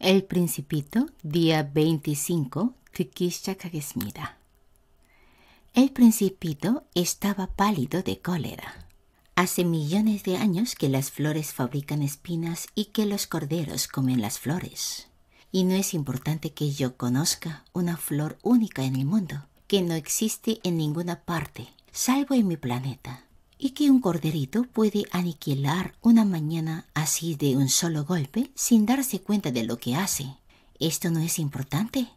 El Principito, día 25, 듣기 El Principito estaba pálido de cólera. Hace millones de años que las flores fabrican espinas y que los corderos comen las flores. Y no es importante que yo conozca una flor única en el mundo, que no existe en ninguna parte, salvo en mi planeta y que un corderito puede aniquilar una mañana así de un solo golpe sin darse cuenta de lo que hace. Esto no es importante.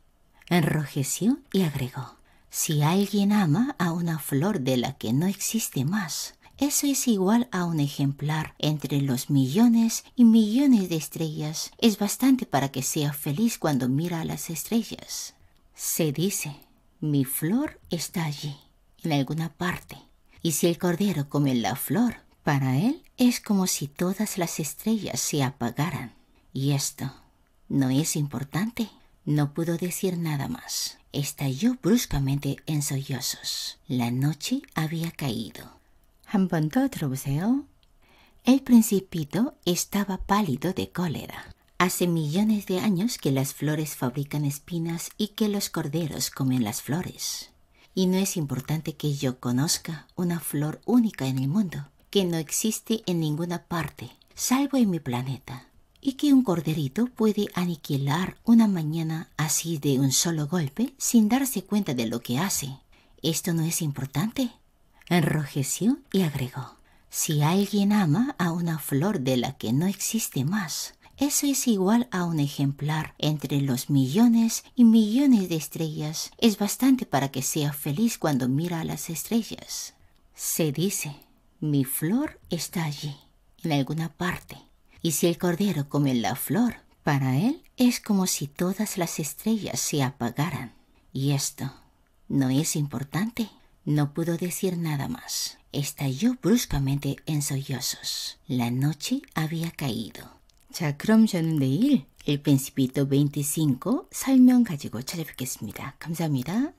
Enrojeció y agregó. Si alguien ama a una flor de la que no existe más, eso es igual a un ejemplar entre los millones y millones de estrellas. Es bastante para que sea feliz cuando mira a las estrellas. Se dice, mi flor está allí, en alguna parte. Y si el cordero come la flor, para él es como si todas las estrellas se apagaran. Y esto no es importante. No pudo decir nada más. Estalló bruscamente en sollozos. La noche había caído. ¿eh? El principito estaba pálido de cólera. Hace millones de años que las flores fabrican espinas y que los corderos comen las flores y no es importante que yo conozca una flor única en el mundo, que no existe en ninguna parte, salvo en mi planeta, y que un corderito puede aniquilar una mañana así de un solo golpe sin darse cuenta de lo que hace. Esto no es importante. Enrojeció y agregó, si alguien ama a una flor de la que no existe más, eso es igual a un ejemplar entre los millones y millones de estrellas. Es bastante para que sea feliz cuando mira a las estrellas. Se dice, mi flor está allí, en alguna parte. Y si el cordero come la flor, para él es como si todas las estrellas se apagaran. Y esto no es importante. No pudo decir nada más. Estalló bruscamente en sollozos. La noche había caído. 자, 그럼 저는 내일 El p r i 25 설명 가지고 찾아뵙겠습니다. 감사합니다.